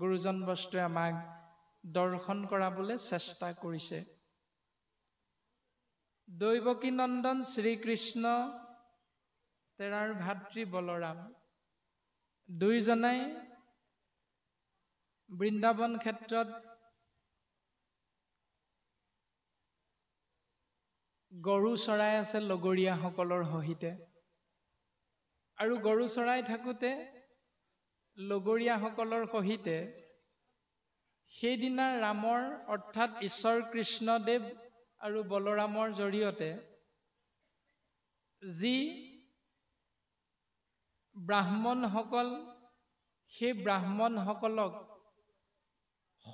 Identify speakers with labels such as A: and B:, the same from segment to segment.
A: গুৰুজন বস্তুৱে আমাক দৰ্শন কৰাবলৈ চেষ্টা কৰিছে দৈৱকী নন্দন শ্ৰীকৃষ্ণ তেৰাৰ ভাতৃ বলৰাম দুয়োজনাই বৃন্দাবন ক্ষেত্ৰত গৰু চৰাই আছে লগৰীয়াসকলৰ সহিতে আৰু গৰু চৰাই থাকোঁতে লগৰীয়াসকলৰ সহিতে সেইদিনা ৰামৰ অৰ্থাৎ ঈশ্বৰ কৃষ্ণদেৱ আৰু বলৰামৰ জৰিয়তে যি ব্ৰাহ্মণসকল সেই ব্ৰাহ্মণসকলক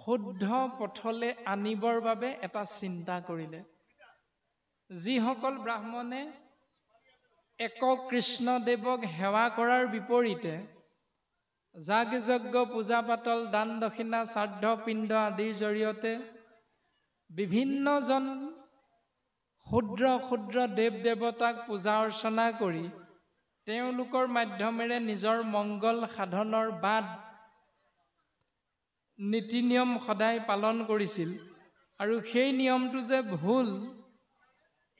A: শুদ্ধ পথলৈ আনিবৰ বাবে এটা চিন্তা কৰিলে যিসকল ব্ৰাহ্মণে একক কৃষ্ণদেৱক সেৱা কৰাৰ বিপৰীতে যাগ যজ্ঞ পূজা পাতল দান দক্ষিণা শ্ৰাদ্ধ পিণ্ড আদিৰ জৰিয়তে বিভিন্নজন ক্ষুদ্ৰ ক্ষুদ্ৰ দেৱ দেৱতাক পূজা অৰ্চনা কৰি তেওঁলোকৰ মাধ্যমেৰে নিজৰ মংগল সাধনৰ বাদ নীতি নিয়ম সদায় পালন কৰিছিল আৰু সেই নিয়মটো যে ভুল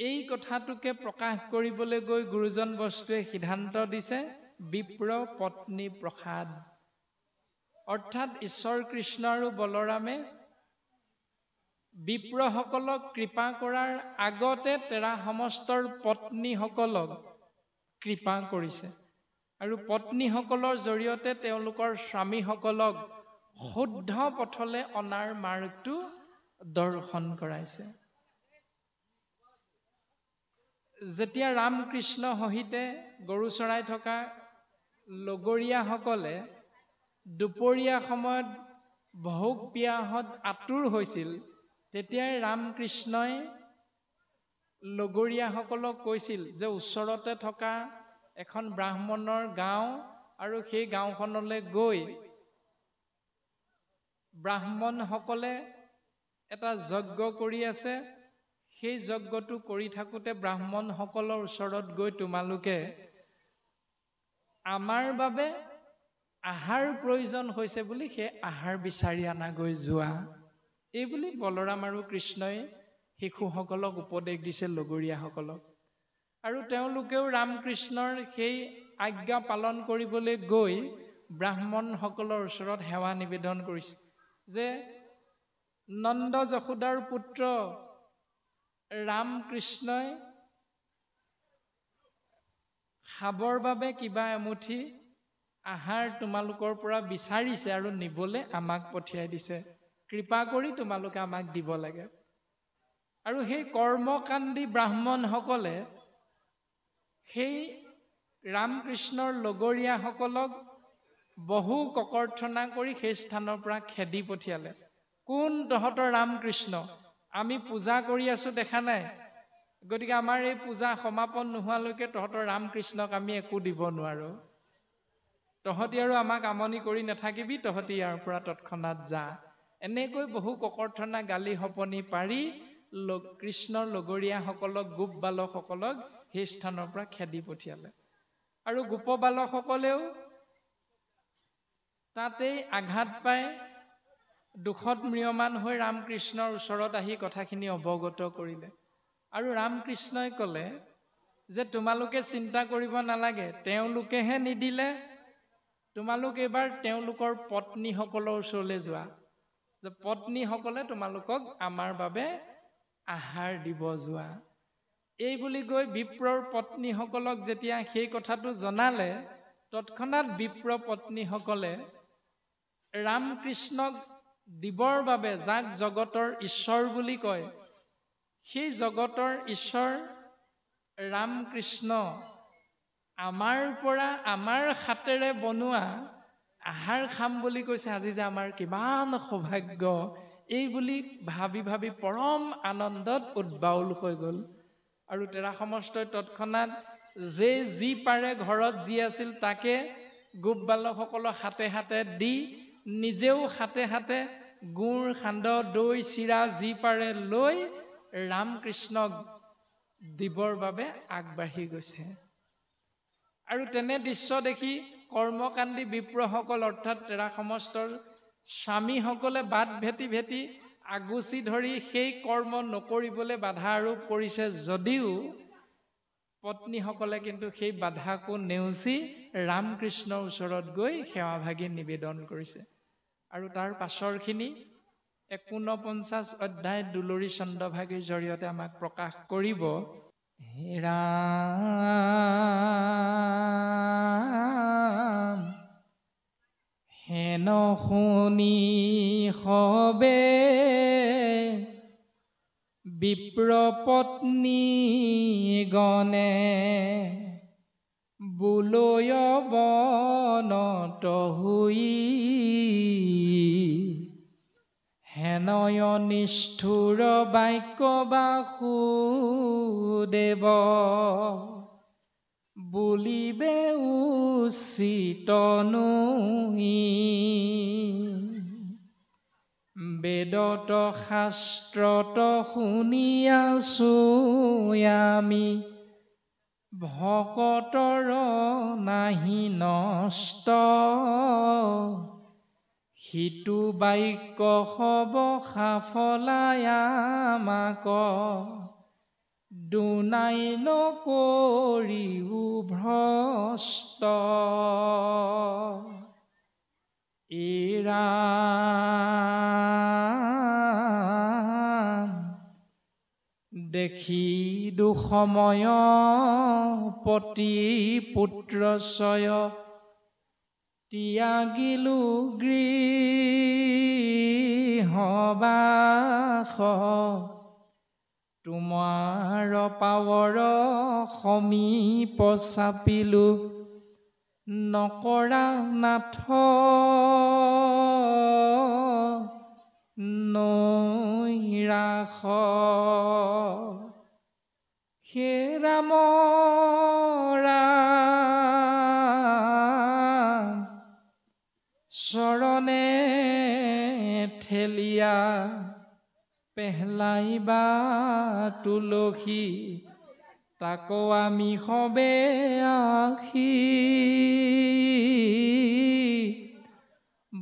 A: এই কথাটোকে প্ৰকাশ কৰিবলৈ গৈ গুৰুজন বস্তুৱে সিদ্ধান্ত দিছে বিপ্ৰ পত্নী প্ৰসাদ অৰ্থাৎ ঈশ্বৰ কৃষ্ণ আৰু বলৰামে বিপ্ৰসকলক কৃপা কৰাৰ আগতে তেৰা সমষ্টৰ পত্নীসকলক কৃপা কৰিছে আৰু পত্নীসকলৰ জৰিয়তে তেওঁলোকৰ স্বামীসকলক শুদ্ধ পথলে অনাৰ মাৰ্গটো দৰ্শন কৰাইছে যেতিয়া ৰামকৃষ্ণ সহিতে গৰু চৰাই থকা লগৰীয়াসকলে দুপৰীয়া সময়ত ভোগ পিয়াহত আঁতৰ হৈছিল তেতিয়াই ৰামকৃষ্ণই লগৰীয়াসকলক কৈছিল যে ওচৰতে থকা এখন ব্ৰাহ্মণৰ গাঁও আৰু সেই গাঁওখনলৈ গৈ ব্ৰাহ্মণসকলে এটা যজ্ঞ কৰি আছে সেই যজ্ঞটো কৰি থাকোঁতে ব্ৰাহ্মণসকলৰ ওচৰত গৈ তোমালোকে আমাৰ বাবে আহাৰ প্ৰয়োজন হৈছে বুলি সেই আহাৰ বিচাৰি অনাগৈ যোৱা এইবুলি বলৰাম আৰু কৃষ্ণই শিশুসকলক উপদেশ দিছে লগৰীয়াসকলক আৰু তেওঁলোকেও ৰামকৃষ্ণৰ সেই আজ্ঞা পালন কৰিবলৈ গৈ ব্ৰাহ্মণসকলৰ ওচৰত সেৱা নিবেদন কৰিছে যে নন্দ যশোদাৰ পুত্ৰ ৰাম কৃষ্ণই খাবৰ বাবে কিবা এমুঠি আহাৰ তোমালোকৰ পৰা বিচাৰিছে আৰু নিবলৈ আমাক পঠিয়াই দিছে কৃপা কৰি তোমালোকে আমাক দিব লাগে আৰু সেই কৰ্মকাণ্ডী ব্ৰাহ্মণসকলে সেই ৰামকৃষ্ণৰ লগৰীয়াসকলক বহু ককৰ্থনা কৰি সেই স্থানৰ পৰা খেদি পঠিয়ালে কোন তহঁতৰ ৰামকৃষ্ণ আমি পূজা কৰি আছোঁ দেখা নাই গতিকে আমাৰ এই পূজা সমাপন নোহোৱালৈকে তহঁতৰ ৰামকৃষ্ণক আমি একো দিব নোৱাৰোঁ তহঁতি আৰু আমাক আমনি কৰি নাথাকিবি তহঁতি ইয়াৰ পৰা তৎক্ষণাত যা এনেকৈ বহু ককৰ্থনা গালি সপনি পাৰি কৃষ্ণৰ লগৰীয়াসকলক গোপ বালকসকলক সেই স্থানৰ পৰা খেদি পঠিয়ালে আৰু গোপ বালকসকলেও তাতেই আঘাত পাই দুখত ম্ৰিয়মান হৈ ৰামকৃষ্ণৰ ওচৰত আহি কথাখিনি অৱগত কৰিলে আৰু ৰামকৃষ্ণই ক'লে যে তোমালোকে চিন্তা কৰিব নালাগে তেওঁলোকেহে নিদিলে তোমালোক এইবাৰ তেওঁলোকৰ পত্নীসকলৰ ওচৰলৈ যোৱা যে পত্নীসকলে তোমালোকক আমাৰ বাবে আহাৰ দিব যোৱা এইবুলি গৈ বিপ্ৰৰ পত্নীসকলক যেতিয়া সেই কথাটো জনালে তৎক্ষণাত বিপ্ৰ পত্নীসকলে ৰামকৃষ্ণক দিবৰ বাবে যাক জগতৰ ঈশ্বৰ বুলি কয় সেই জগতৰ ঈশ্বৰ ৰাম কৃষ্ণ আমাৰ পৰা আমাৰ হাতেৰে বনোৱা আহাৰ খাম বুলি কৈছে আজি যে আমাৰ কিমান সৌভাগ্য এই বুলি ভাবি ভাবি পৰম আনন্দত উদ্বাউল হৈ গ'ল আৰু তেৰা সমষ্টই তৎক্ষণাত যে যি পাৰে ঘৰত যি আছিল তাকে গোপ বালকসকলক হাতে হাতে দি নিজেও হাতে হাতে গুড় সান্দহ দৈ চিৰা যি পাৰে লৈ ৰামকৃষ্ণক দিবৰ বাবে আগবাঢ়ি গৈছে আৰু তেনে দৃশ্য দেখি কৰ্মকাণ্ডী বিপ্ৰসকল অৰ্থাৎ তেৰা সমষ্টৰ স্বামীসকলে বাট ভেটি ভেটি আগুচি ধৰি সেই কৰ্ম নকৰিবলৈ বাধা আৰোপ কৰিছে যদিও পত্নীসকলে কিন্তু সেই বাধাকো নেওচি ৰামকৃষ্ণৰ ওচৰত গৈ সেৱাভাগী নিবেদন কৰিছে আৰু তাৰ পাছৰখিনি একোনপঞ্চাছ অধ্যায় দুলৰি চন্দ্ৰভাগীৰ জৰিয়তে আমাক প্ৰকাশ কৰিব হেৰা হেন শুনি হবে বিপ্ৰপত্নী গণে বুলৈ বনত হুই হেনয় নিষ্ঠুৰ বাক্য বাসুদেৱ বুলিবে উচিত নুই বেদত শাস্ত্ৰত শুনি আছো আমি ভকতৰ নাহি নষ্ট সিটো বাক্য হব সাফলাই আমাক দুনাই নকৰিও ভ্ৰষ্ট ইৰা দেখি দুসময় পতি পুত্ৰ ছয় ত্যাগিলো গৃহবাস তোমাৰ পাৱৰ সমীপ চাপিলো নকৰা নাথ নৈৰাস হে ৰাম চৰণে ঠেলিয়া পেহলাইবা তুলসী তাকো আমি সবে আসি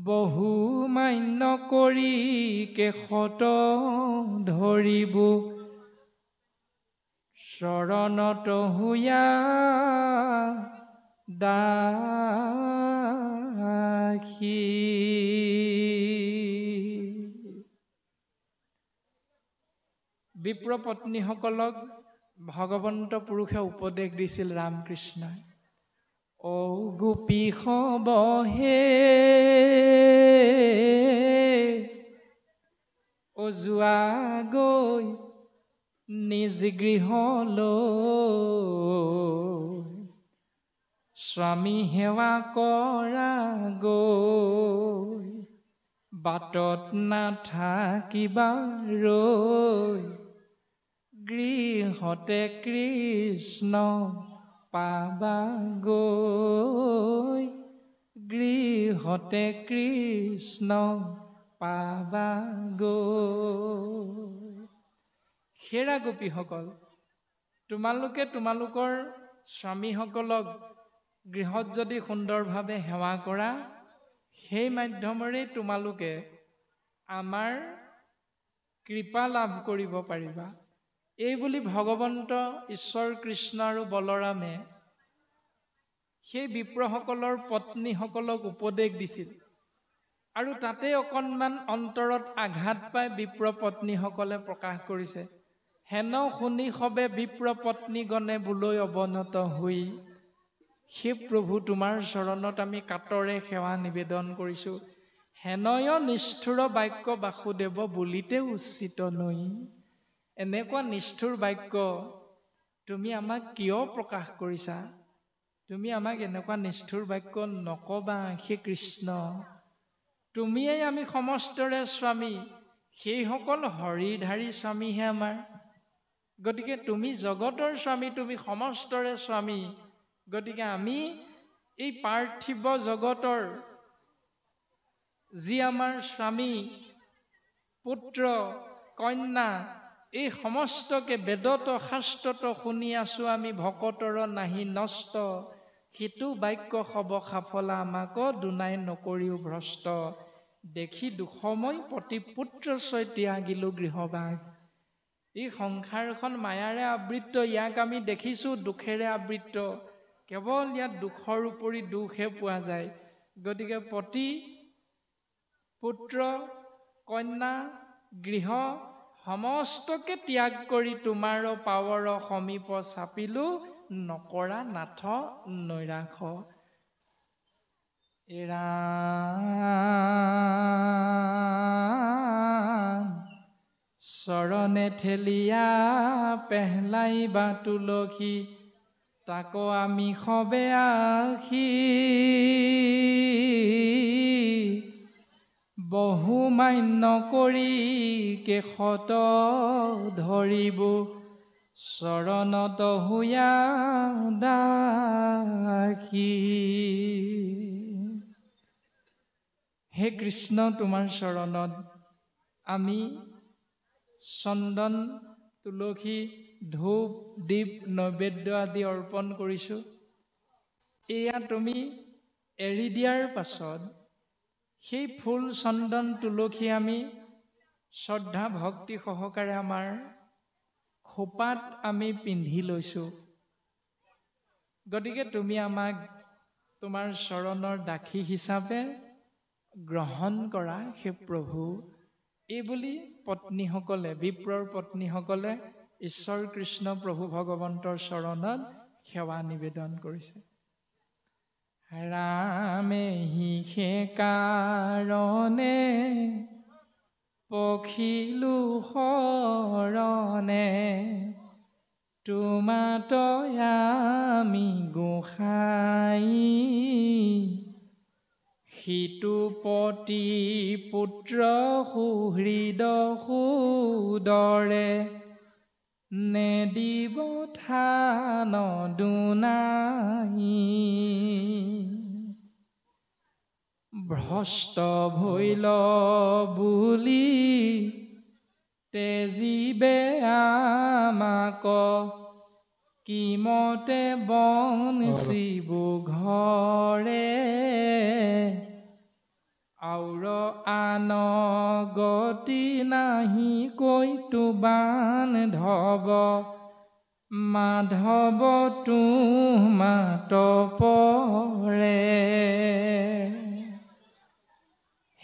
A: বহু মান্য কৰি কেশত ধৰিব চৰণত হুয়া দা Αρχή. বিপ্ৰপত্নীসকলক ভগৱন্ত পুৰুষে উপদেশ দিছিল ৰামকৃষ্ণই অ গোপী সবহে অ যোৱা গৈ নিজ গৃহলৈ স্বামী সেৱা কৰা গৈ বাটত নাথাকিবা ৰৈ গৃহতে কৃষ্ণ পাবা গৈ গৃহতে কৃষ্ণ পাবা গৈ হেৰা গোপীসকল তোমালোকে তোমালোকৰ স্বামীসকলক গৃহত যদি সুন্দৰভাৱে সেৱা কৰা সেই মাধ্যমেৰেই তোমালোকে আমাৰ কৃপা লাভ কৰিব পাৰিবা এই বুলি ভগৱন্ত ঈশ্বৰ কৃষ্ণ আৰু বলৰামে সেই বিপ্ৰসকলৰ পত্নীসকলক উপদেশ দিছিল আৰু তাতে অকণমান অন্তৰত আঘাত পাই বিপ্ৰ পত্নীসকলে প্ৰকাশ কৰিছে হেন শুনি সবে বিপ্ৰ পত্নীগণে বোলৈ অৱনত হৈ হে প্ৰভু তোমাৰ চৰণত আমি কাটৰে সেৱা নিবেদন কৰিছোঁ হেনয় নিষ্ঠুৰ বাক্য বাসুদেৱ বুলিতে উচিত নৈ এনেকুৱা নিষ্ঠুৰ বাক্য তুমি আমাক কিয় প্ৰকাশ কৰিছা তুমি আমাক এনেকুৱা নিষ্ঠুৰ বাক্য নক'বা সেই কৃষ্ণ তুমিয়েই আমি সমস্তৰে স্বামী সেইসকল হৰিধাৰী স্বামীহে আমাৰ গতিকে তুমি জগতৰ স্বামী তুমি সমস্তৰে স্বামী গতিকে আমি এই পাৰ্থিৱ জগতৰ যি আমাৰ স্বামী পুত্ৰ কন্যা এই সমস্তকে বেদত শাস্ত্ৰত শুনি আছোঁ আমি ভকতৰ নাহি নষ্ট সিটো বাক্য হ'ব সাফলা আমাক দুনাই নকৰিও ভ্ৰষ্ট দেখি দুখময় প্ৰতি পুত্ৰ ছয় ত্যাগিলোঁ গৃহবাস এই সংসাৰখন মায়াৰে আবৃত্ত ইয়াক আমি দেখিছোঁ দুখেৰে আবৃত্ত কেৱল ইয়াত দুখৰ উপৰি দুখহে পোৱা যায় গতিকে পতি পুত্ৰ কন্যা গৃহ সমস্তকে ত্যাগ কৰি তোমাৰ পাৱৰ সমীপ চাপিলোঁ নকৰা নাথ নৈৰাস চৰণে ঠেলিয়া পেহলাই বা তুলসী তাকো আমি সবে hi বহু মান্য কৰি কেশত ধৰিব চৰণত হুয়া দাসী হে কৃষ্ণ তোমাৰ চৰণত আমি চন্দন তুলসী ধূপ দীপ নৈবেদ্য আদি অৰ্পণ কৰিছোঁ এয়া তুমি এৰি দিয়াৰ পাছত সেই ফুল চন্দন তুলসী আমি শ্ৰদ্ধা ভক্তি সহকাৰে আমাৰ খোপাত আমি পিন্ধি লৈছোঁ গতিকে তুমি আমাক তোমাৰ চৰণৰ দাসী হিচাপে গ্ৰহণ কৰা সেই প্ৰভু এইবুলি পত্নীসকলে বিপ্ৰৰ পত্নীসকলে ঈশ্বৰ কৃষ্ণ প্ৰভু ভগৱন্তৰ চৰণত সেৱা নিবেদন কৰিছে ৰামে হি সেইকাৰণে পখিলো শৰণে তোমাতয়ামি গোসাই সিটো পতি পুত্ৰ সুহৃদ সুদৰে নেদিব থান দুনাই ভ্ৰষ্ট ভৈল বুলি তেজীবে আমাক কিমতে বঞ্চিব ঘৰে আউৰ আন গতি নাহি কৈ তোবান ধব মাধৱ তো মাত পৰে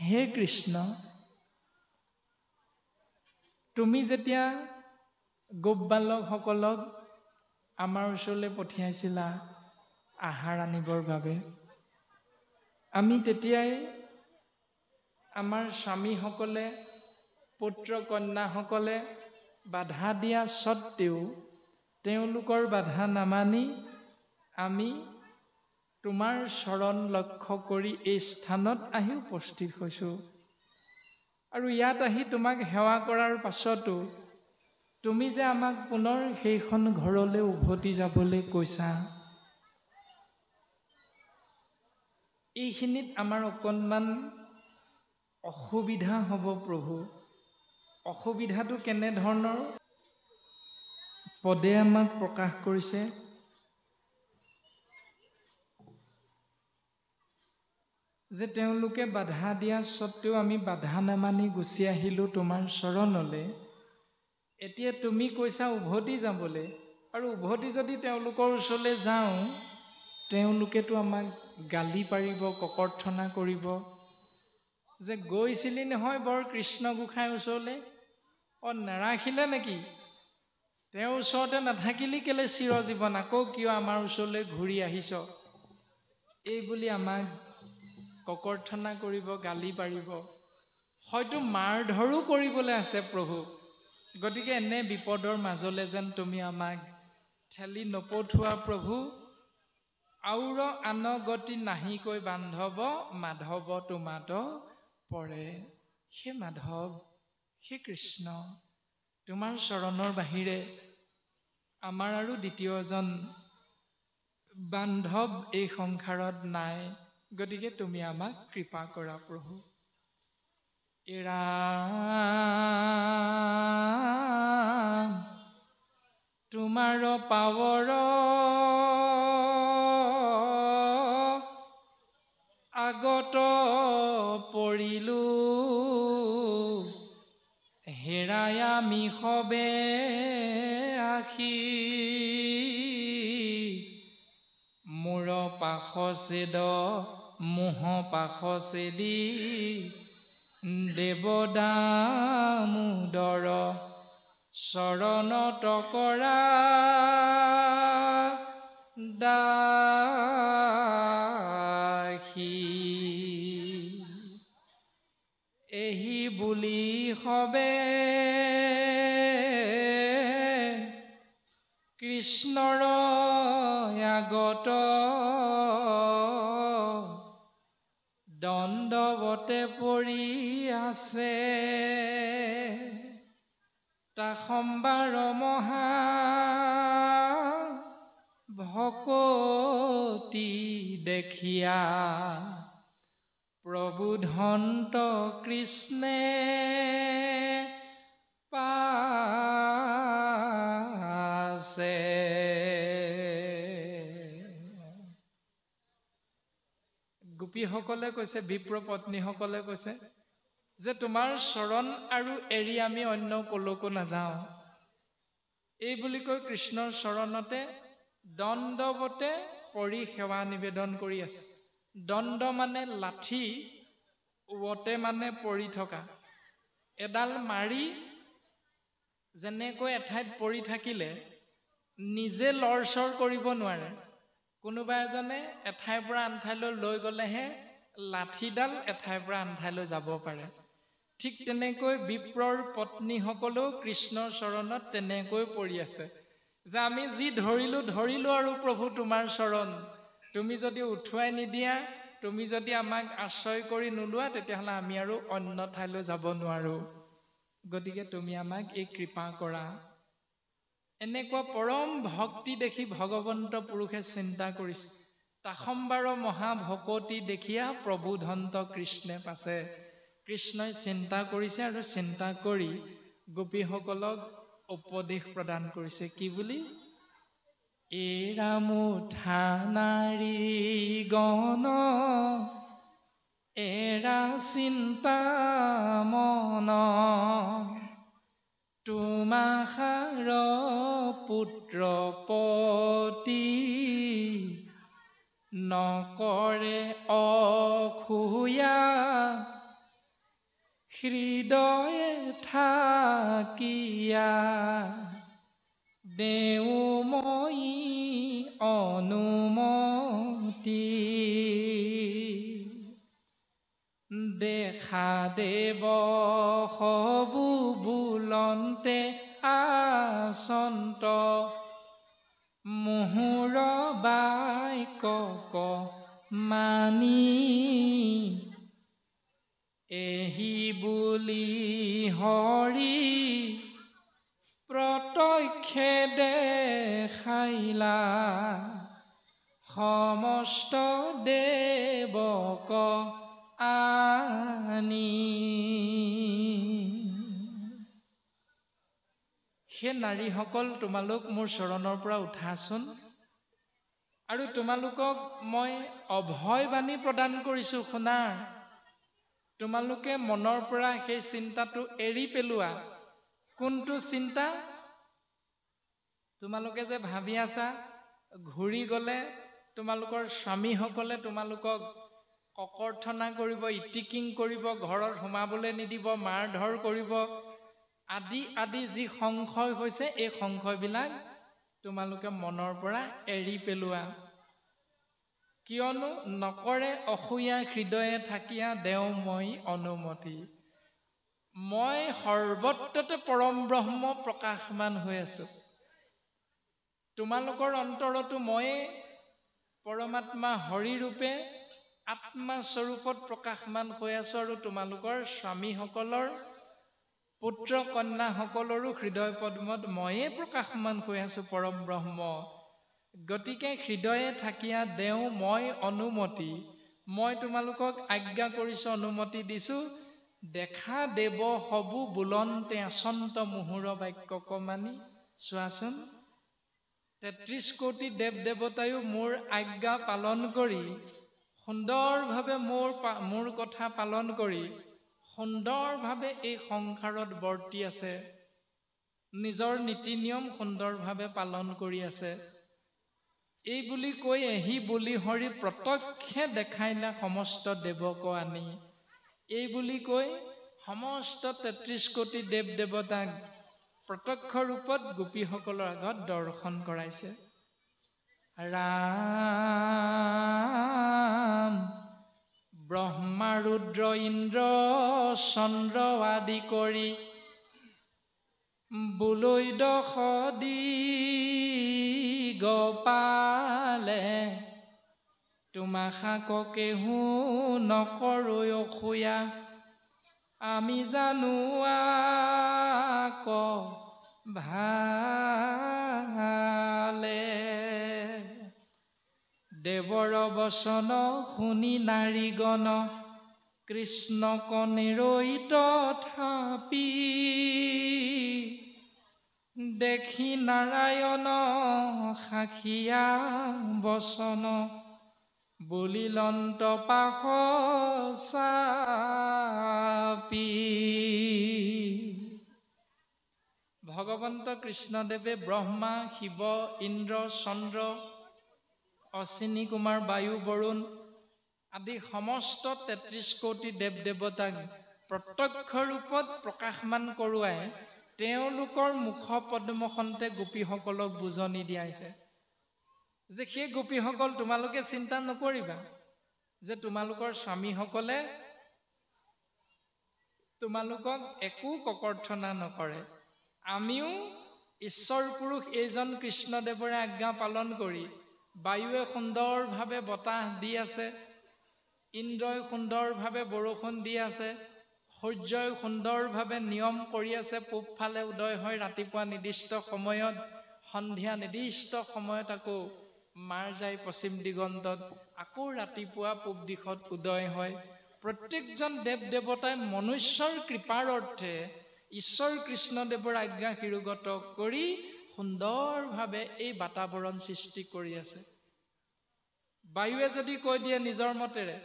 A: হে কৃষ্ণ তুমি যেতিয়া গোপ বালকসকলক আমাৰ ওচৰলৈ পঠিয়াইছিলা আহাৰ আনিবৰ বাবে আমি তেতিয়াই আমাৰ স্বামীসকলে পুত্ৰ কন্যাসকলে বাধা দিয়া স্বত্বেও তেওঁলোকৰ বাধা নামানি আমি তোমাৰ চৰণ লক্ষ্য কৰি এই স্থানত আহি উপস্থিত হৈছোঁ আৰু ইয়াত আহি তোমাক সেৱা কৰাৰ পাছতো তুমি যে আমাক পুনৰ সেইখন ঘৰলৈ উভতি যাবলৈ কৈছা এইখিনিত আমাৰ অকণমান অসুবিধা হ'ব প্ৰভু অসুবিধাটো কেনেধৰণৰ পদে আমাক প্ৰকাশ কৰিছে যে তেওঁলোকে বাধা দিয়া স্বত্বেও আমি বাধা নামানি গুচি আহিলোঁ তোমাৰ চৰণলৈ এতিয়া তুমি কৈছা উভতি যাবলৈ আৰু উভতি যদি তেওঁলোকৰ ওচৰলৈ যাওঁ তেওঁলোকেতো আমাক গালি পাৰিব ককৰ্থনা কৰিব যে গৈছিলি নহয় বৰ কৃষ্ণ গোসাঁই ওচৰলৈ অ নাৰাখিলে নেকি তেওঁৰ ওচৰতে নাথাকিলি কেলৈ চিৰজীৱন আকৌ কিয় আমাৰ ওচৰলৈ ঘূৰি আহিছ এই বুলি আমাক ককৰ্থনা কৰিব গালি পাৰিব হয়তো মাৰ ধৰো কৰিবলৈ আছে প্ৰভু গতিকে এনে বিপদৰ মাজলৈ যেন তুমি আমাক ঠেলি নপঠোৱা প্ৰভু আউৰ আনগতি নাহিকৈ বান্ধৱ মাধৱ তোমাত পৰে সেই মাধৱ সেই কৃষ্ণ তোমাৰ চৰণৰ বাহিৰে আমাৰ আৰু দ্বিতীয়জন বান্ধৱ এই সংসাৰত নাই গতিকে তুমি আমাক কৃপা কৰা প্ৰভু এৰা তোমাৰ পাৱৰ আমি সবে আহি মূৰ পাশ চেদ মুহ পাশ চেদি দেৱদামোদৰ চৰণত কৰা দাসী এহি বুলি সবে কৃষ্ণৰ আগত দণ্ডৱতে পৰি আছে তা সম্বাৰ মহা ভকতি দেখিয়া প্ৰবোধন্ত কৃষ্ণে পা से গোপীসকলে কৈছে বিপ্ৰ পত্নীসকলে কৈছে যে তোমাৰ চৰণ আৰু এৰি আমি অন্য কলৈকো নাযাওঁ এইবুলি কৈ কৃষ্ণৰ চৰণতে দণ্ডৱতে পৰি সেৱা নিবেদন কৰি আছে দণ্ড মানে লাঠি ৱতে মানে পৰি থকা এডাল মাৰি যেনেকৈ এঠাইত পৰি থাকিলে নিজে লৰ চৰ কৰিব নোৱাৰে কোনোবা এজনে এঠাইৰ পৰা আন ঠাইলৈ লৈ গ'লেহে লাঠিডাল এঠাইৰ পৰা আনঠাইলৈ যাব পাৰে ঠিক তেনেকৈ বিপ্ৰৰ পত্নীসকলেও কৃষ্ণৰ চৰণত তেনেকৈ পৰি আছে যে আমি যি ধৰিলোঁ ধৰিলোঁ আৰু প্ৰভু তোমাৰ চৰণ তুমি যদি উঠুৱাই নিদিয়া তুমি যদি আমাক আশ্ৰয় কৰি নোলোৱা তেতিয়াহ'লে আমি আৰু অন্য ঠাইলৈ যাব নোৱাৰোঁ গতিকে তুমি আমাক এই কৃপা কৰা এনেকুৱা পৰম ভক্তি দেখি ভগৱন্ত পুৰুষে চিন্তা কৰিছে তাসম্বাৰ মহাভকতি দেখিয়া প্ৰভুধন্ত কৃষ্ণে পাছে কৃষ্ণই চিন্তা কৰিছে আৰু চিন্তা কৰি গোপীসকলক উপদেশ প্ৰদান কৰিছে কি বুলি এই ৰামুঠা নাৰী গণ এৰা চিন্তা মন তোমাৰ পুত্ৰ পতি নকৰে অসূয়া হৃদয়ে থাকিয়া দেও মই অনুমতি দেখা দেৱ সবু বুলন্তে আচন্ত মোহৰ বাই কক মানি এহি বুলি হৰি প্ৰত্যক্ষে দেখাইলা সমস্ত দেৱক আনি সেই নাৰীসকল তোমালোক মোৰ চৰণৰ পৰা উঠাচোন আৰু তোমালোকক মই অভয় বাণী প্ৰদান কৰিছোঁ শুনা তোমালোকে মনৰ পৰা সেই চিন্তাটো এৰি পেলোৱা কোনটো চিন্তা তোমালোকে যে ভাবি আছা ঘূৰি গ'লে তোমালোকৰ স্বামীসকলে তোমালোকক ককৰ্থনা কৰিব ইটিকিং কৰিব ঘৰত সোমাবলৈ নিদিব মাৰ ধৰ কৰিব আদি আদি যি সংশয় হৈছে এই সংশয়বিলাক তোমালোকে মনৰ পৰা এৰি পেলোৱা কিয়নো নকৰে অসূয়া হৃদয়ে থাকিয়া দেওঁ মই অনুমতি মই সৰ্বত্ৰতে পৰম ব্ৰহ্ম প্ৰকাশমান হৈ আছোঁ তোমালোকৰ অন্তৰতো ময়ে পৰমাত্মা হৰিৰূপে আত্মাস্বৰূপত প্ৰকাশমান হৈ আছোঁ আৰু তোমালোকৰ স্বামীসকলৰ পুত্ৰ কন্যাসকলৰো হৃদয় পদ্মত ময়ে প্ৰকাশমান হৈ আছোঁ পৰম ব্ৰহ্ম গতিকে হৃদয়ে থাকিয়া দেও মই অনুমতি মই তোমালোকক আজ্ঞা কৰিছোঁ অনুমতি দিছোঁ দেখা দেৱ হবো বুলন্তে আচন্ত মুহুৰ বাক্য কমানি চোৱাচোন তেত্ৰিছ কোটি দেৱ দেৱতায়ো মোৰ আজ্ঞা পালন কৰি সুন্দৰভাৱে মোৰ মোৰ কথা পালন কৰি সুন্দৰভাৱে এই সংসাৰত বৰ্তি আছে নিজৰ নীতি নিয়ম সুন্দৰভাৱে পালন কৰি আছে এই বুলি কৈ এহি বলিহৰি প্ৰত্যক্ষে দেখাইলে সমস্ত দেৱক আনি এই বুলি কৈ সমস্ত তেত্ৰিছ কোটি দেৱ দেৱতাক প্ৰত্যক্ষ ৰূপত গোপীসকলৰ আগত দৰ্শন কৰাইছে ৰাম ব্ৰহ্মা ৰুদ্ৰ ইন্দ্ৰ চন্দ্ৰ আদি কৰি বুলৈ দি গপালে তোমাৰ শাককে হো নকৰৈ অসূয়া আমি জানো আক ভালে দেৱৰ বচন শুনি নাৰীগণ কৃষ্ণক নিৰৈ তথাপি দেখি নাৰায়ণ সাক্ষীয়া বচন বুলিলন্ত পাশ চাপি ভগৱন্ত কৃষ্ণদেৱে ব্ৰহ্মা শিৱ ইন্দ্ৰ চন্দ্ৰ অশ্বিনী কুমাৰ বায়ু বৰুণ আদি সমস্ত তেত্ৰিছ কোটি দেৱ দেৱতাক প্ৰত্যক্ষ ৰূপত প্ৰকাশমান কৰোৱাই তেওঁলোকৰ মুখ পদ্মসন্তে গোপীসকলক বুজনি দিয়াইছে যে সেই গোপীসকল তোমালোকে চিন্তা নকৰিবা যে তোমালোকৰ স্বামীসকলে তোমালোকক একো ককৰ্থনা নকৰে আমিও ঈশ্বৰ পুৰুষ এইজন কৃষ্ণদেৱৰে আজ্ঞা পালন কৰি বায়ুৱে সুন্দৰভাৱে বতাহ দি আছে ইন্দ্ৰই সুন্দৰভাৱে বৰষুণ দি আছে সূৰ্যই সুন্দৰভাৱে নিয়ম কৰি আছে পূবফালে উদয় হয় ৰাতিপুৱা নিৰ্দিষ্ট সময়ত সন্ধিয়া নিৰ্দিষ্ট সময়ত আকৌ মাৰ যায় পশ্চিম দিগন্তত আকৌ ৰাতিপুৱা পূব দিশত উদয় হয় প্ৰত্যেকজন দেৱ দেৱতাই মনুষ্যৰ কৃপাৰ অৰ্থে ঈশ্বৰ কৃষ্ণদেৱৰ আজ্ঞা শিৰোগত কৰি সুন্দৰভাৱে এই বাতাৱৰণ সৃষ্টি কৰি আছে বায়ুৱে যদি কৈ দিয়ে নিজৰ মতেৰে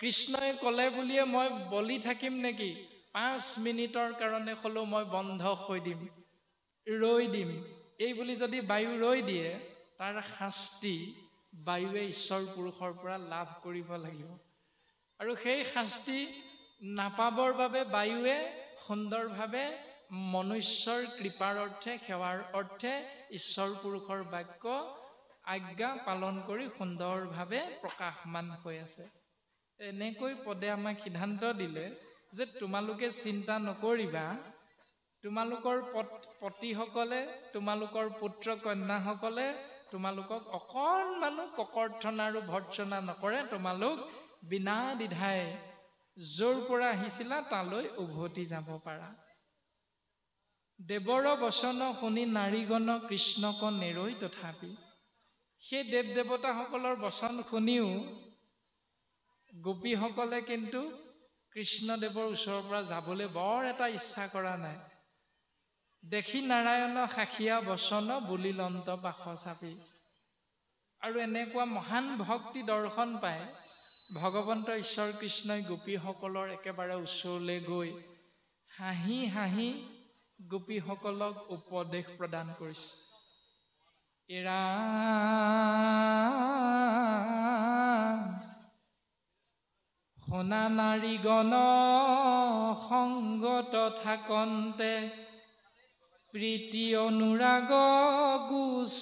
A: কৃষ্ণই ক'লে বুলিয়ে মই বলি থাকিম নেকি পাঁচ মিনিটৰ কাৰণে হ'লেও মই বন্ধ হৈ দিম ৰৈ দিম এই বুলি যদি বায়ু ৰৈ দিয়ে তাৰ শাস্তি বায়ুৱে ঈশ্বৰ পুৰুষৰ পৰা লাভ কৰিব লাগিব আৰু সেই শাস্তি নাপাবৰ বাবে বায়ুৱে সুন্দৰভাৱে মনুষ্যৰ কৃপাৰ অৰ্থে সেৱাৰ অৰ্থে ঈশ্বৰ পুৰুষৰ বাক্য আজ্ঞা পালন কৰি সুন্দৰভাৱে প্ৰকাশমান হৈ আছে এনেকৈ পদে আমাক সিদ্ধান্ত দিলে যে তোমালোকে চিন্তা নকৰিবা তোমালোকৰ পত পতিসকলে তোমালোকৰ পুত্ৰ কন্যাসকলে তোমালোকক অকণমানো ককৰ্থনা আৰু ভৰ্চনা নকৰে তোমালোক বিনা দ্বিধাই য'ৰ পৰা আহিছিলা তালৈ উভতি যাব পাৰা দেৱৰ বচন শুনি নাৰীগণ কৃষ্ণক নেৰৈ তথাপি সেই দেৱ দেৱতাসকলৰ বচন শুনিও গোপীসকলে কিন্তু কৃষ্ণদেৱৰ ওচৰৰ পৰা যাবলৈ বৰ এটা ইচ্ছা কৰা নাই দেখি নাৰায়ণ সাখিয়া বচন বুলি লন্ত পাশ চাপি আৰু এনেকুৱা মহান ভক্তি দৰ্শন পাই ভগৱন্ত ঈশ্বৰ কৃষ্ণই গোপীসকলৰ একেবাৰে ওচৰলৈ গৈ হাঁহি হাঁহি গোপীসকলক উপদেশ প্ৰদান কৰিছে এৰা সোণা নাৰীগণ সংগত থাকন্তে প্ৰীতি অনুৰাগ গোচ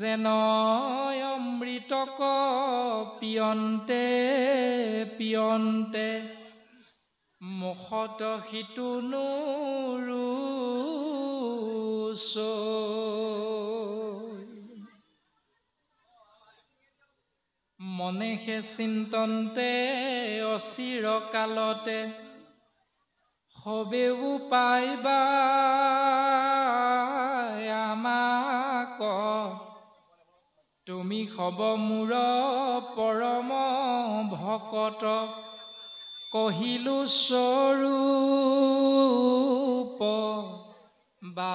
A: যেন অমৃতক পিয়ন্তে পিয়ন্তে মুখত সিটো নৰু মনে সে চিন্তনতে অচিৰকালতে হবেও পাইবা আমাক তুমি হব মূৰ পৰম ভকতক কহিলো স্বৰূপ বা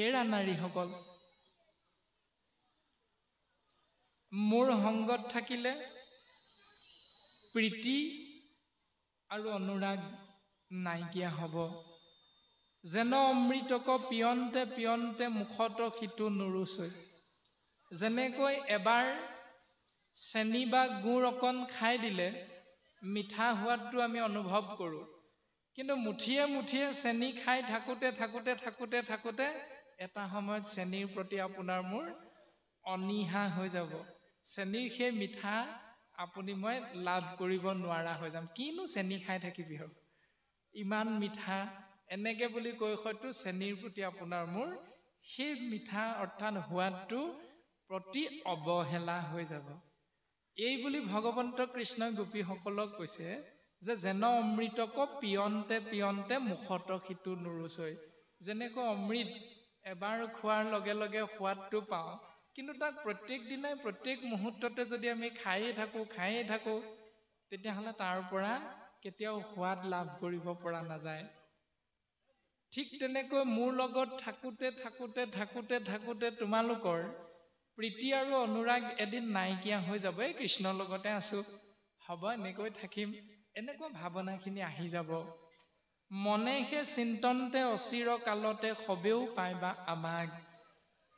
A: হেৰা নাৰীসকল মোৰ সংগত থাকিলে প্ৰীতি আৰু অনুৰাগ নাইকিয়া হ'ব যেন অমৃতক পিয়ন্তে পিয়ন্তে মুখত সিটো নোৰোচৈ যেনেকৈ এবাৰ চেনি বা গুড় অকণ খাই দিলে মিঠা হোৱাটো আমি অনুভৱ কৰোঁ কিন্তু মুঠিয়ে মুঠিয়ে চেনি খাই থাকোঁতে থাকোঁতে থাকোঁতে থাকোঁতে এটা সময়ত চেনিৰ প্ৰতি আপোনাৰ মোৰ অনীহা হৈ যাব চেনিৰ সেই মিঠা আপুনি মই লাভ কৰিব নোৱাৰা হৈ যাম কিনো চেনি খাই থাকিবি হওক ইমান মিঠা এনেকৈ বুলি কৈ হয়তো চেনিৰ প্ৰতি আপোনাৰ মোৰ সেই মিঠা অৰ্থাৎ সোৱাদটো প্ৰতি অৱহেলা হৈ যাব এই বুলি ভগৱন্ত কৃষ্ণ গোপীসকলক কৈছে যে যেন অমৃতকো পিয়ন্তে পিয়ন্তে মুখত সিটো নুৰুচৈ যেনেকৈ অমৃত এবাৰ খোৱাৰ লগে লগে সোৱাদটো পাওঁ কিন্তু তাক প্ৰত্যেক দিনাই প্ৰত্যেক মুহূৰ্ততে যদি আমি খায়েই থাকোঁ খায়েই থাকোঁ তেতিয়াহ'লে তাৰ পৰা কেতিয়াও সোৱাদ লাভ কৰিব পৰা নাযায় ঠিক তেনেকৈ মোৰ লগত থাকোঁতে থাকোঁতে থাকোঁতে থাকোঁতে তোমালোকৰ প্ৰীতি আৰু অনুৰাগ এদিন নাইকিয়া হৈ যাব এই কৃষ্ণৰ লগতে আছোঁ হ'ব এনেকৈ থাকিম এনেকুৱা ভাৱনাখিনি আহি যাব মনে সেই চিন্তনতে অচিৰ কালতে সবেও পাইবা আমাক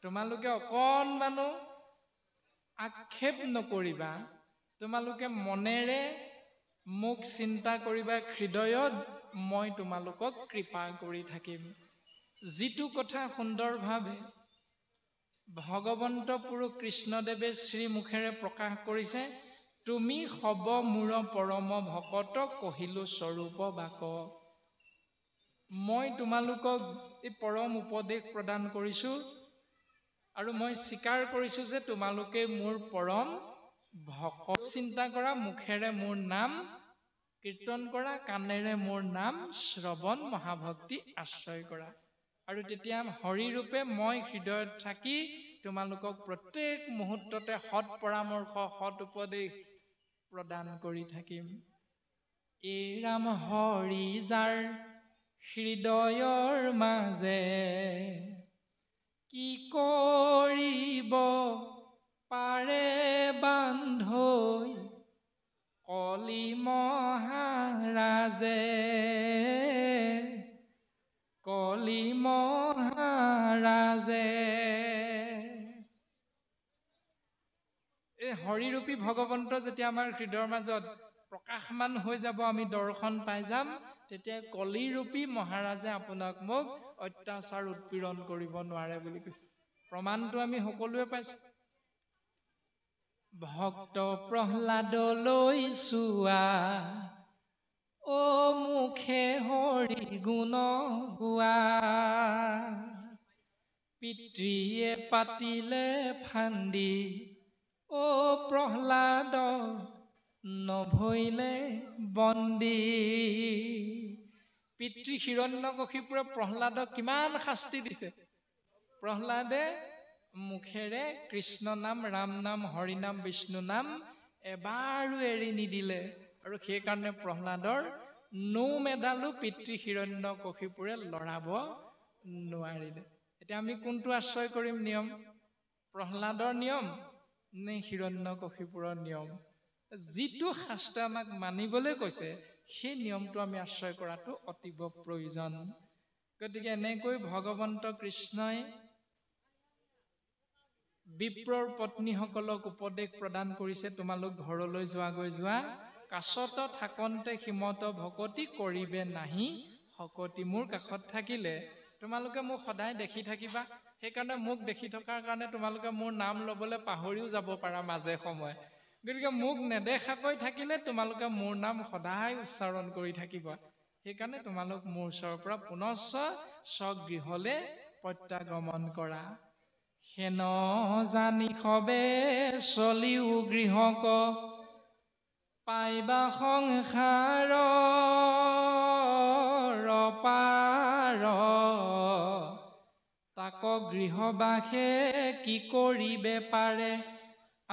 A: তোমালোকে অকণমানো আক্ষেপ নকৰিবা তোমালোকে মনেৰে মোক চিন্তা কৰিবা হৃদয়ত মই তোমালোকক কৃপা কৰি থাকিম যিটো কথা সুন্দৰভাৱে ভগৱন্ত পুৰু কৃষ্ণদেৱে শ্ৰীমুখেৰে প্ৰকাশ কৰিছে তুমি হ'ব মোৰ পৰম ভকত কহিলোঁ স্বৰূপ বাক মই তোমালোকক এই পৰম উপদেশ প্ৰদান কৰিছোঁ আৰু মই স্বীকাৰ কৰিছোঁ যে তোমালোকে মোৰ পৰম ভকত চিন্তা কৰা মুখেৰে মোৰ নাম কীৰ্তন কৰা কাণেৰে মোৰ নাম শ্ৰৱণ মহাভক্তি আশ্ৰয় কৰা আৰু যেতিয়া হৰিৰূপে মই হৃদয়ত থাকি তোমালোকক প্ৰত্যেক মুহূৰ্ততে সৎ পৰামৰ্শ সৎ উপদেশ প্ৰদান কৰি থাকিম এই ৰাম হৰি যাৰ হৃদয়ৰ মাজে কি কৰিব পাৰে বান্ধৈ কলি মহাৰাজে কলিম ৰাজে এই হৰিৰূপী ভগৱন্ত যেতিয়া আমাৰ হৃদয়ৰ মাজত প্ৰকাশমান হৈ যাব আমি দৰ্শন পাই যাম তেতিয়া কলিৰূপী মহাৰাজে আপোনাক মোক অত্যাচাৰ উৎপীড়ন কৰিব নোৱাৰে বুলি কৈছে প্ৰমাণটো আমি সকলোৱে পাইছো ভক্ত প্ৰহ্লাদ লৈ চোৱা অ হৰি গুণ গোৱা পিতৃয়ে পাতিলে ফান্দি অ প্ৰহ্লাদ নভৈলে বন্দী পিতৃ হিৰণ্য কশীপুৰে প্ৰহ্লাদক কিমান শাস্তি দিছে প্ৰহ্লাদে মুখেৰে কৃষ্ণ নাম ৰাম নাম হৰিনাম বিষ্ণু নাম এবাৰো এৰি নিদিলে আৰু সেইকাৰণে প্ৰহ্লাদৰ নো মেডালো পিতৃ হিৰণ্য কশীপুৰে লৰাব নোৱাৰিলে এতিয়া আমি কোনটো আশ্ৰয় কৰিম নিয়ম প্ৰহ্লাদৰ নিয়ম নে হিৰণ্য কশিপুৰৰ নিয়ম যিটো শাস্ত্ৰ আমাক মানিবলৈ কৈছে সেই নিয়মটো আমি আশ্ৰয় কৰাটো অতীৱ প্ৰয়োজন গতিকে এনেকৈ ভগৱন্ত কৃষ্ণই বিপ্ৰৰ পত্নীসকলক উপদেশ প্ৰদান কৰিছে তোমালোক ঘৰলৈ যোৱাগৈ যোৱা কাছত থাকোঁতে সীমত ভকতি কৰিবে নাহি শকতি মোৰ কাষত থাকিলে তোমালোকে মোক সদায় দেখি থাকিবা সেইকাৰণে মোক দেখি থকাৰ কাৰণে তোমালোকে মোৰ নাম ল'বলৈ পাহৰিও যাব পাৰা মাজে সময়ে গতিকে মোক নেদেখাকৈ থাকিলে তোমালোকে মোৰ নাম সদায় উচ্চাৰণ কৰি থাকিবা সেইকাৰণে তোমালোক মোৰ ওচৰৰ পৰা পুনশ্চ স্বগৃহলৈ প্ৰত্যাগমন কৰা সেন জানি সবে চলিও গৃহক পাইবা সংসাৰ ৰপা পাৰ তাক গৃহবাসে কি কৰিবে পাৰে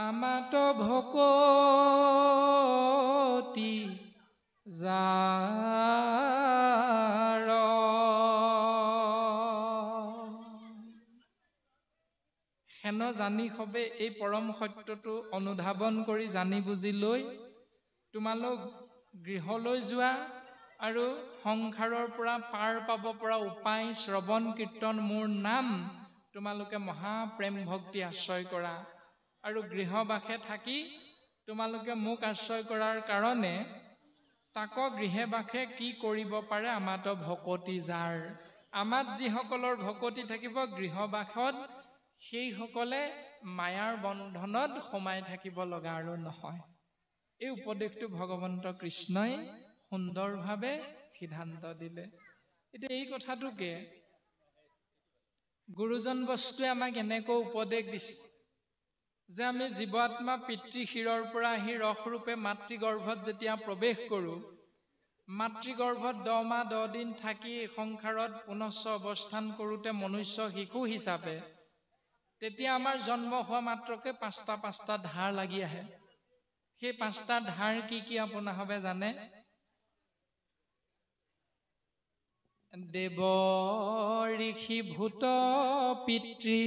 A: আমাত ভকতি হেন জানি সবে এই পৰম সত্যটো অনুধাৱন কৰি জানি বুজি লৈ তোমালোক গৃহলৈ যোৱা আৰু সংসাৰৰ পৰা পাৰ পাব পৰা উপায় শ্ৰৱণ কীৰ্তন মোৰ নাম তোমালোকে মহাপ্ৰেম ভক্তি আশ্ৰয় কৰা আৰু গৃহবাসে থাকি তোমালোকে মোক আশ্ৰয় কৰাৰ কাৰণে তাক গৃহে বাসে কি কৰিব পাৰে আমাতো ভকতি যাৰ আমাত যিসকলৰ ভকতি থাকিব গৃহবাসত সেইসকলে মায়াৰ বন্ধনত সোমাই থাকিব লগা আৰু নহয় এই উপদেশটো ভগৱন্ত কৃষ্ণই সুন্দৰভাৱে সিদ্ধান্ত দিলে এতিয়া এই কথাটোকে গুৰুজন বস্তুৱে আমাক এনেকৈ উপদেশ দিছে যে আমি জীৱাত্মা পিতৃ শিৰৰ পৰা আহি ৰসৰূপে মাতৃগৰ্ভত যেতিয়া প্ৰৱেশ কৰোঁ মাতৃগৰ্ভত দহ মাহ দহ দিন থাকি সংসাৰত পুনশ্চ অৱস্থান কৰোঁতে মনুষ্য শিশু হিচাপে তেতিয়া আমাৰ জন্ম হোৱা মাত্ৰকে পাঁচটা পাঁচটা ধাৰ লাগি আহে সেই পাঁচটা ধাৰ কি কি আপোনাৰ জানে দেৱ ঋষি ভূত পিতৃ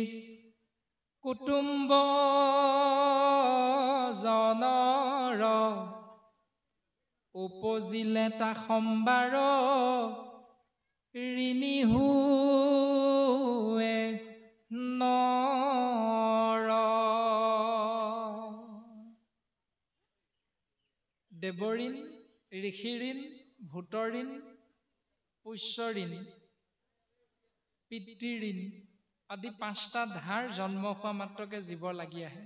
A: কুটুম্ব জনৰ উপজিলে তা সম্বাৰ ঋণী হুৱে ন দেৱ ঋণ ঋষি ঋণ ভূতৰ পুষ্য ঋণ পিতৃ ঋণ আদি পাঁচটা ধাৰ জন্ম হোৱা মাত্ৰকে জীৱ লাগি আহে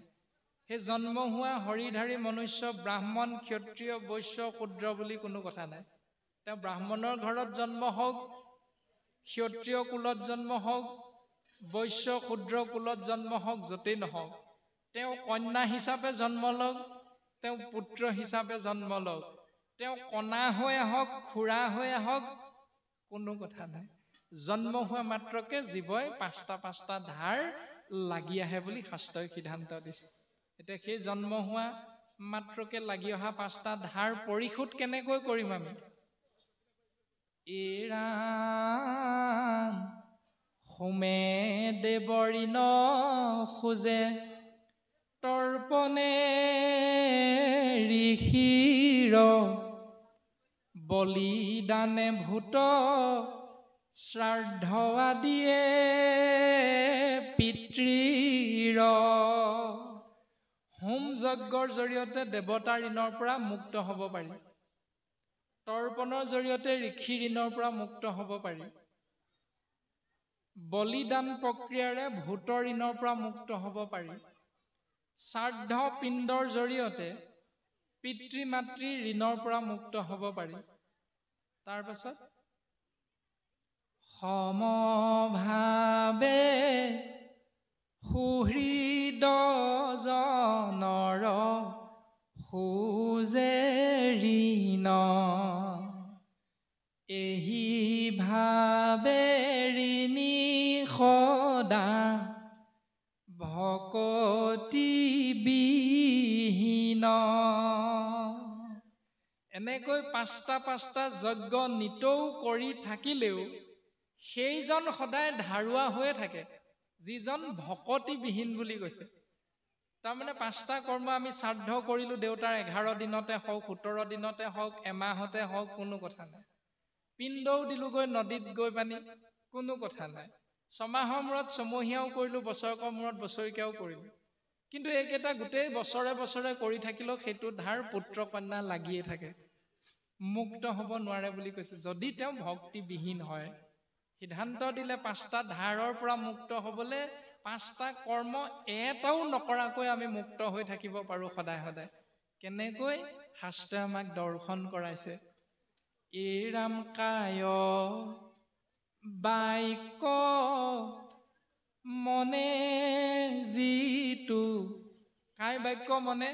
A: সেই জন্ম হোৱা হৰিধাৰী মনুষ্য ব্ৰাহ্মণ ক্ষত্ৰিয় বৈশ্য ক্ষুদ্ৰ বুলি কোনো কথা নাই তেওঁ ব্ৰাহ্মণৰ ঘৰত জন্ম হওক ক্ষত্ৰিয় কুলত জন্ম হওক বৈশ্য ক্ষুদ্ৰ কুলত জন্ম হওক য'তেই নহওক তেওঁ কন্যা হিচাপে জন্ম লওক তেওঁ পুত্ৰ হিচাপে জন্ম লওক তেওঁ কণা হৈ আহক খুৰা হৈ আহক কোনো কথা নাই জন্ম হোৱা মাত্ৰকে জীৱই পাঁচটা পাঁচটা ধাৰ লাগি আহে বুলি শাস্ত্ৰই সিদ্ধান্ত দিছে এতিয়া সেই জন্ম হোৱা মাত্ৰকে লাগি অহা পাঁচটা ধাৰ পৰিশোধ কেনেকৈ কৰিম আমি এৰা সোমে দেৱৰী ন খোজে তৰ্পণে ঋষিৰ বলিদানে ভূত শ্ৰাদ্ধ আদিয়ে পিতৃৰ হোম যজ্ঞৰ জৰিয়তে দেৱতা ঋণৰ পৰা মুক্ত হ'ব পাৰি তৰ্পণৰ জৰিয়তে ঋষি ঋণৰ পৰা মুক্ত হ'ব পাৰি বলিদান প্ৰক্ৰিয়াৰে ভূত ঋণৰ পৰা মুক্ত হ'ব পাৰি শ্ৰাদ্ধ পিণ্ডৰ জৰিয়তে পিতৃ মাতৃ ঋণৰ পৰা মুক্ত হ'ব পাৰি তাৰপাছত সমভাৱে সুহৃদজনৰ সুজেৰীণ এই ভাৱে ঋণী সদা ভকতিবিহীন এনেকৈ পাঁচটা পাঁচটা যজ্ঞ নিতৌ কৰি থাকিলেও সেইজন সদায় ধাৰুৱা হৈয়ে থাকে যিজন ভকতিবিহীন বুলি কৈছে তাৰমানে পাঁচটা কৰ্ম আমি শ্ৰাদ্ধ কৰিলোঁ দেউতাৰ এঘাৰ দিনতে হওক সোতৰ দিনতে হওক এমাহতে হওক কোনো কথা নাই পিণ্ডও দিলোঁগৈ নদীত গৈ পানী কোনো কথা নাই ছমাহৰ মূৰত ছমহীয়াও কৰিলোঁ বছৰেকৰ মূৰত বছৰেকীয়াও কৰিলোঁ কিন্তু এইকেইটা গোটেই বছৰে বছৰে কৰি থাকিলেও সেইটো ধাৰ পুত্ৰ কন্যা লাগিয়ে থাকে মুক্ত হ'ব নোৱাৰে বুলি কৈছে যদি তেওঁ ভক্তিবিহীন হয় সিদ্ধান্ত দিলে পাঁচটা ধাৰৰ পৰা মুক্ত হ'বলৈ পাঁচটা কৰ্ম এটাও নকৰাকৈ আমি মুক্ত হৈ থাকিব পাৰোঁ সদায় সদায় কেনেকৈ শাস্ত্ৰই আমাক দৰ্শন কৰাইছে এই ৰাম কায় বাইক মনে যিটো কাই বাক্য মনে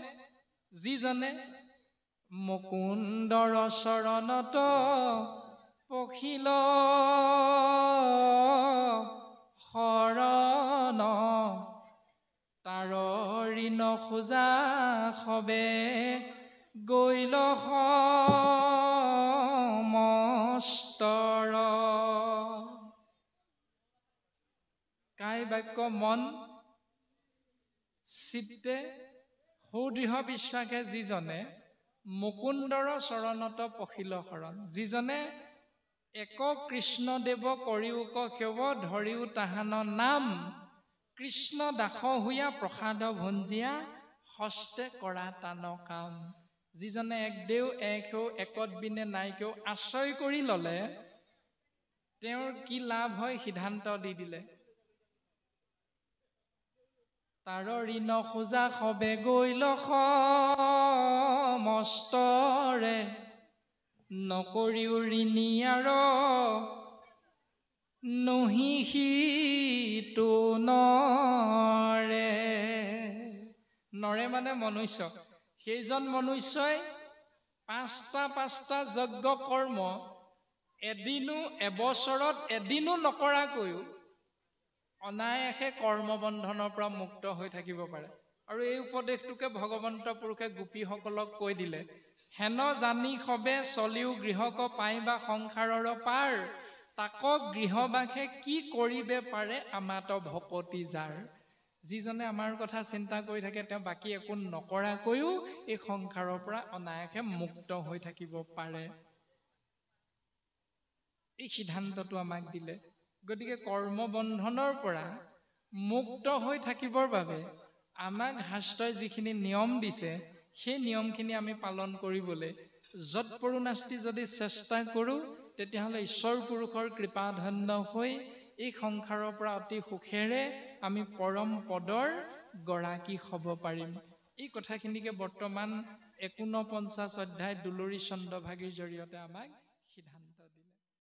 A: যিজনে মুকুন্দৰ চৰণত পখিল শৰণ তাৰ ঋণ খোজা সবে গৈ কাই বাক্য মন চিত্তে সুদৃঢ় বিশ্বাসে যিজনে মুকুন্দৰ চৰণত পখিল শৰণ যিজনে এক কৃষ্ণদেৱ কৰিও কেৱ ধৰিও তাহান নাম কৃষ্ণ দাস দাসহুয়া প্ৰসাদ ভঞ্জীয়া হস্তে কৰা টান কাম যিজনে এক দেও এক হেও একত বিনে নাই কেও আশ্ৰয় কৰি ল'লে তেওঁৰ কি লাভ হয় সিদ্ধান্ত দি দিলে তাৰ ঋণ খোজা সবে গৈ সষ্টৰে নকৰিও ঋণী আৰ নহি সিটো নৰে নৰে মানে মনুষ্য সেইজন মনুষ্যই পাঁচটা পাঁচটা যজ্ঞ কৰ্ম এদিনো এবছৰত এদিনো নকৰাকৈও অনায়াসে কৰ্মবন্ধনৰ পৰা মুক্ত হৈ থাকিব পাৰে আৰু এই উপদেশটোকে ভগৱন্ত পুৰুষে গোপীসকলক কৈ দিলে হেন জানি সবে চলিও গৃহক পাই বা সংসাৰৰ পাৰ তাক গৃহবাসে কি কৰিব পাৰে আমাত ভকতি যাৰ যিজনে আমাৰ কথা চিন্তা কৰি থাকে তেওঁ বাকী একো নকৰাকৈও এই সংসাৰৰ পৰা অনায়াসে মুক্ত হৈ থাকিব পাৰে এই সিদ্ধান্তটো আমাক দিলে গতিকে কৰ্মবন্ধনৰ পৰা মুক্ত হৈ থাকিবৰ বাবে আমাক শাস্ত্ৰই যিখিনি নিয়ম দিছে সেই নিয়মখিনি আমি পালন কৰিবলৈ যৎপৰু নাস্তি যদি চেষ্টা কৰোঁ তেতিয়াহ'লে ঈশ্বৰ পুৰুষৰ কৃপাধন্য হৈ এই সংসাৰৰ পৰা অতি সুখেৰে আমি পৰম পদৰ গৰাকী হ'ব পাৰিম এই কথাখিনিকে বৰ্তমান একোনপঞ্চাছ অধ্যায় দুলৰি চন্দ্ৰভাগীৰ জৰিয়তে আমাক